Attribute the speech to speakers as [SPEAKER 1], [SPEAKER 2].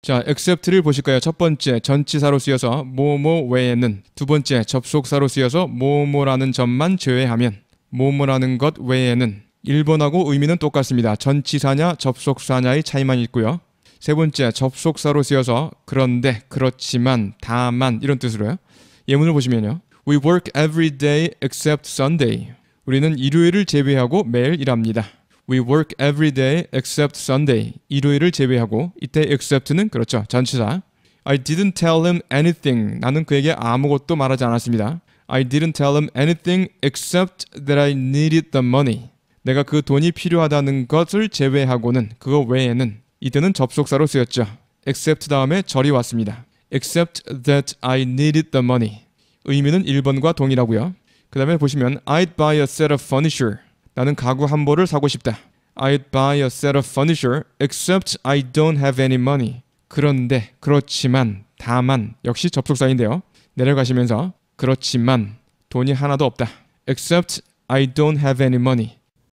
[SPEAKER 1] 자, except를 보실까요? 첫 번째 전치사로 쓰여서 뭐뭐 외에는 두 번째 접속사로 쓰여서 뭐뭐라는 점만 제외하면 뭐뭐라는 것 외에는 1번하고 의미는 똑같습니다. 전치사냐 접속사냐의 차이만 있고요. 세 번째 접속사로 쓰여서 그런데 그렇지만 다만 이런 뜻으로요. 예문을 보시면요. We work every day except Sunday. 우리는 일요일을 제외하고 매일 일합니다. We work every day except Sunday. 일요일을 제외하고 이때 except는 그렇죠. 전치사. I didn't tell him anything. 나는 그에게 아무것도 말하지 않았습니다. I didn't tell him anything except that I needed the money. 내가 그 돈이 필요하다는 것을 제외하고는 그거 외에는 이때는 접속사로 쓰였죠. except 다음에 절이 왔습니다. except that I needed the money. 의미는 1번과 동일하고요. 그 다음에 보시면 I'd buy a set of furniture. 나는 가구 한 벌을 사고 싶다. I'd buy a set of furniture except I don't have any money. 그런데 그렇지만 다만 역시 접속사인데요. 내려가시면서 그렇지만 돈이 하나도 없다. except I don't have any money.